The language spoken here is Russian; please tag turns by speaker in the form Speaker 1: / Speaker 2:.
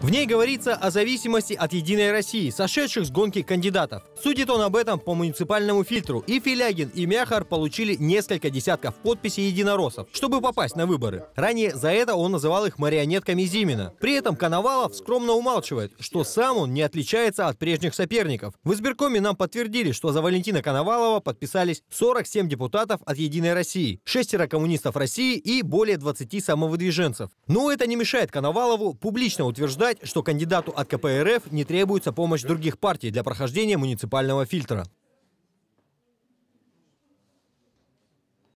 Speaker 1: В ней говорится о зависимости от «Единой России», сошедших с гонки кандидатов. Судит он об этом по муниципальному фильтру. И Филягин, и Мяхар получили несколько десятков подписей единороссов, чтобы попасть на выборы. Ранее за это он называл их марионетками Зимина. При этом Коновалов скромно умалчивает, что сам он не отличается от прежних соперников. В избиркоме нам подтвердили, что за Валентина Коновалова подписались 47 депутатов от «Единой России», шестеро коммунистов России и более 20 самовыдвиженцев. Но это не мешает Коновалову публично утверждать, Сказать, что кандидату от КПРФ не требуется помощь других партий для прохождения муниципального фильтра.